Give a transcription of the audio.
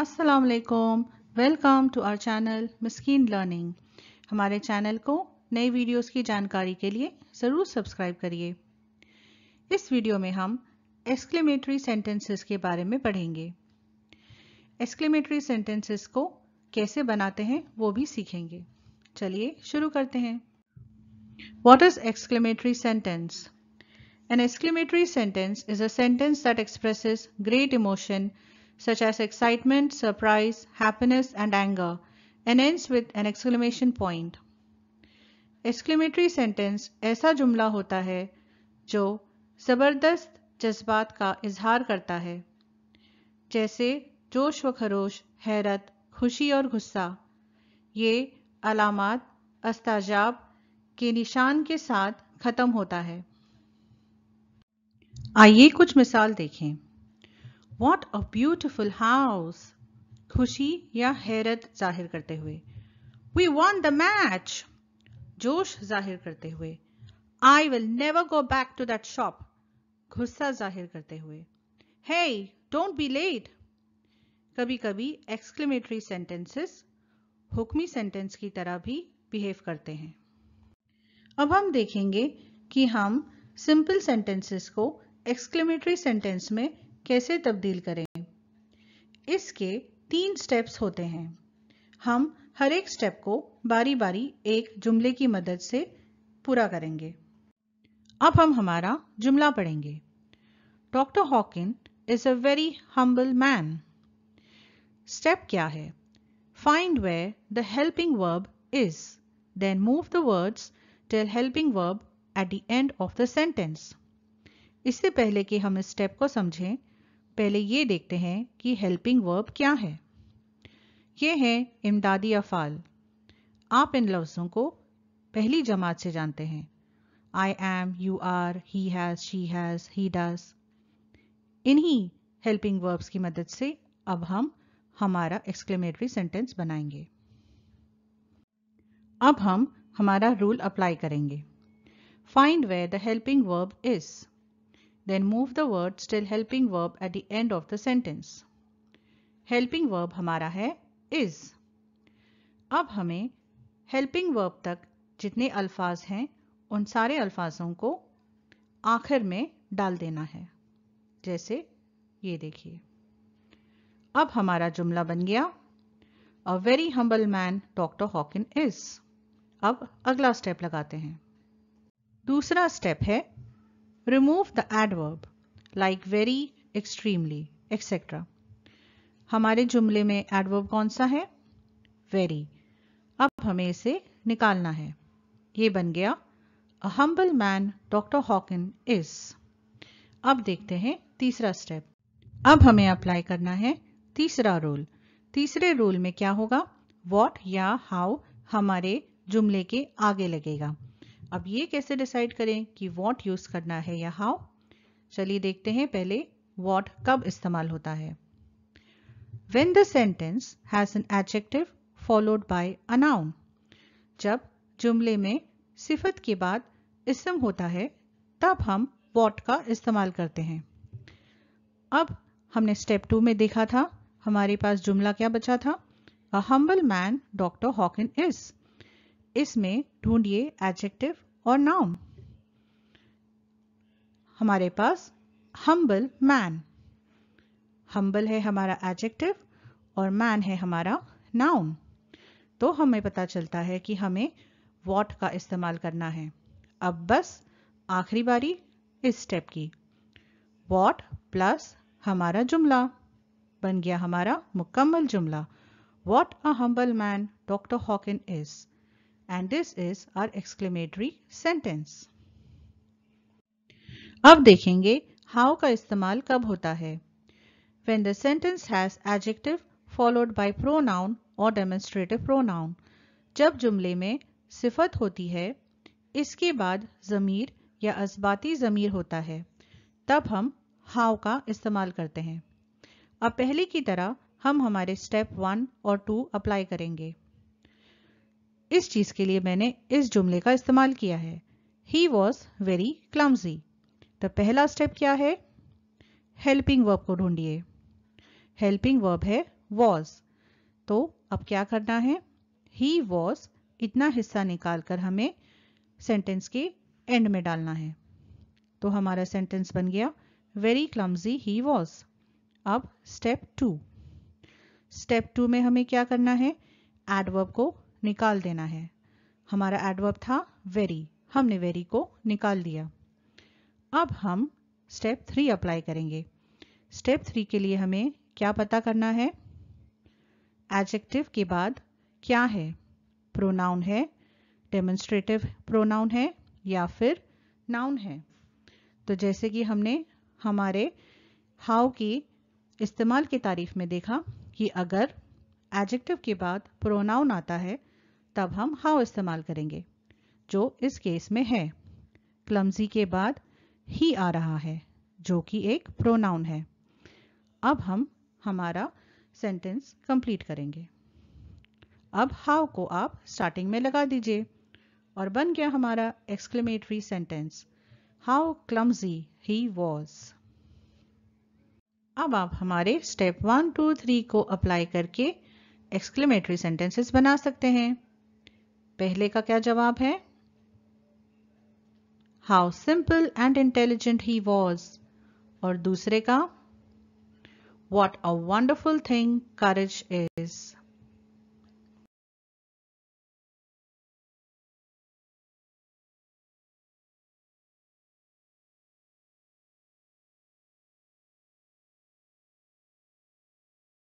अस्सलाम वालेकुम welcome to our channel मस्किन लर्निंग हमारे चैनल को नई वीडियोस की जानकारी के लिए ज़रूर सब्सक्राइब करिए इस वीडियो में हम एक्सक्लेमेटरी सेंटेंसेस के बारे में पढ़ेंगे एक्सक्लेमेटरी सेंटेंसेस को कैसे बनाते हैं वो भी सीखेंगे चलिए शुरू करते हैं What is exclamatory sentence an exclamatory sentence is a sentence that expresses great emotion such as excitement, surprise, happiness, and anger, and ends with an exclamation point. Exclamatory sentence ऐसा जुमला होता है जो ज़बरदस्त जज्बात का इजहार करता है जैसे जोश व खरोश हैरत खुशी और गुस्सा ये अलामत अस्ताजाब के निशान के साथ ख़त्म होता है आइए कुछ मिसाल देखें वॉट अ ब्यूटिफुल हाउस खुशी या हैरत जाहिर करते हुए वी वॉन्ट द मैच जोश जाहिर करते हुए I will never go back to that shop गुस्सा जाहिर करते हुए हे डोंट बी लेट कभी कभी एक्सक्लेमेटरी सेंटेंसेस हुक्मी सेंटेंस की तरह भी बिहेव करते हैं अब हम देखेंगे कि हम सिंपल सेंटेंसेस को एक्सक्लेमेटरी सेंटेंस में कैसे तब्दील करें इसके तीन स्टेप्स होते हैं हम हर एक स्टेप को बारी बारी एक जुमले की मदद से पूरा करेंगे अब हम हमारा जुमला पढ़ेंगे doctor Hawking is a very humble man step क्या है find where the helping verb is then move the words till helping verb at the end of the sentence इससे पहले कि हम इस स्टेप को समझें पहले ये देखते हैं कि हेल्पिंग वर्ब क्या है ये है इमदादी अफ़ाल आप इन लफ्ज़ों को पहली जमात से जानते हैं I am you are he has she has he does इन्हीं हेल्पिंग वर्ब्स की मदद से अब हम हमारा एक्सक्लेमेटरी सेंटेंस बनाएंगे अब हम हमारा रूल अप्लाई करेंगे find where the helping verb is then move the word still helping verb at the end of the sentence helping verb हमारा है इज अब हमें हेल्पिंग वर्ब तक जितने अल्फाज हैं उन सारे अल्फाजों को आखिर में डाल देना है जैसे ये देखिए अब हमारा जुमला बन गया a very humble man doctor Hawking is अब अगला स्टेप लगाते हैं दूसरा स्टेप है remove the adverb like very, extremely, etc. हमारे जुमले में एडवर्ब कौन सा है वेरी अब हमें इसे निकालना है ये बन गया a humble man doctor Hawking is अब देखते हैं तीसरा स्टेप अब हमें अप्लाई करना है तीसरा रूल तीसरे रूल में क्या होगा वॉट या हाउ हमारे जुमले के आगे लगेगा अब ये कैसे डिसाइड करें कि वॉट यूज करना है या हाउ चलिए देखते हैं पहले वॉट कब इस्तेमाल होता है when the sentence has an adjective followed by a noun जब जुमले में सिफत के बाद इसम होता है तब हम वॉट का इस्तेमाल करते हैं अब हमने स्टेप टू में देखा था हमारे पास जुमला क्या बचा था a humble man doctor Hawking is इसमें ढूंढिए एडजेक्टिव और नाउन हमारे पास हम्बल मैन हम्बल है हमारा एडजेक्टिव और मैन है हमारा नाउन तो हमें पता चलता है कि हमें वॉट का इस्तेमाल करना है अब बस आखिरी बारी इस स्टेप की वॉट प्लस हमारा जुमला बन गया हमारा मुकम्मल जुमला what a humble man doctor Hawking is and this is our exclamatory sentence. अब देखेंगे how का इस्तेमाल कब होता है when the sentence has adjective followed by pronoun or demonstrative pronoun जब जुमले में सिफत होती है इसके बाद ज़मीर या अजबाती ज़मीर होता है तब हम हाउ का इस्तेमाल करते हैं अब पहले की तरह हम हमारे स्टेप वन और टू अप्लाई करेंगे इस चीज़ के लिए मैंने इस जुमले का इस्तेमाल किया है ही वॉज वेरी क्लम्जी तो पहला स्टेप क्या है हेल्पिंग वर्ब को ढूंढिए हेल्पिंग वर्ब है वॉज तो अब क्या करना है ही वॉज इतना हिस्सा निकाल कर हमें सेंटेंस के एंड में डालना है तो हमारा सेंटेंस बन गया वेरी क्लम्जी ही वॉज अब स्टेप टू स्टेप टू में हमें क्या करना है एडवर्ब को निकाल देना है हमारा एडवर्ब था वेरी हमने वेरी को निकाल दिया अब हम स्टेप थ्री अप्लाई करेंगे स्टेप थ्री के लिए हमें क्या पता करना है एडजेक्टिव के बाद क्या है प्रोनाउन है डेमोन्स्ट्रेटिव प्रोनाउन है या फिर नाउन है तो जैसे कि हमने हमारे हाउ की इस्तेमाल की तारीफ में देखा कि अगर एडजेक्टिव के बाद प्रोनाउन आता है तब हम हाउ इस्तेमाल करेंगे जो इस केस में है क्लमजी के बाद ही आ रहा है जो कि एक प्रोनाउन है अब हम हमारा सेंटेंस कंप्लीट करेंगे अब हाउ को आप स्टार्टिंग में लगा दीजिए और बन गया हमारा exclamatory sentence how clumsy he was अब आप हमारे स्टेप वन टू थ्री को अप्लाई करके एक्सक्लेमेटरी सेंटेंसेस बना सकते हैं पहले का क्या जवाब है how simple and intelligent he was और दूसरे का what a wonderful thing courage is